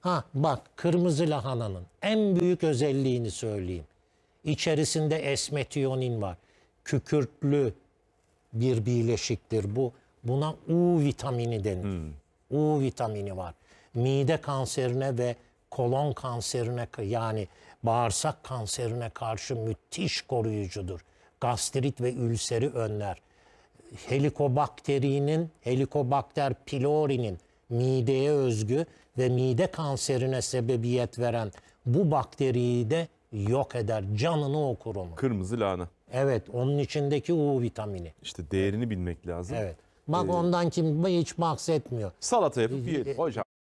Ha bak kırmızı lahananın en büyük özelliğini söyleyeyim. İçerisinde esmetiyonin var. Kükürtlü bir bileşiktir bu. Buna U vitamini denir. Hmm. U vitamini var. Mide kanserine ve kolon kanserine yani bağırsak kanserine karşı müthiş koruyucudur. Gastrit ve ülseri önler. Helikobakterinin, helikobakter pylori'nin mideye özgü ve mide kanserine sebebiyet veren bu bakteriyi de yok eder. Canını okur onu. Kırmızı lahana. Evet onun içindeki U vitamini. İşte değerini bilmek lazım. Evet. Bak ee, ondan kim hiç bahsetmiyor. Salata yapıp ee, yiyelim hocam.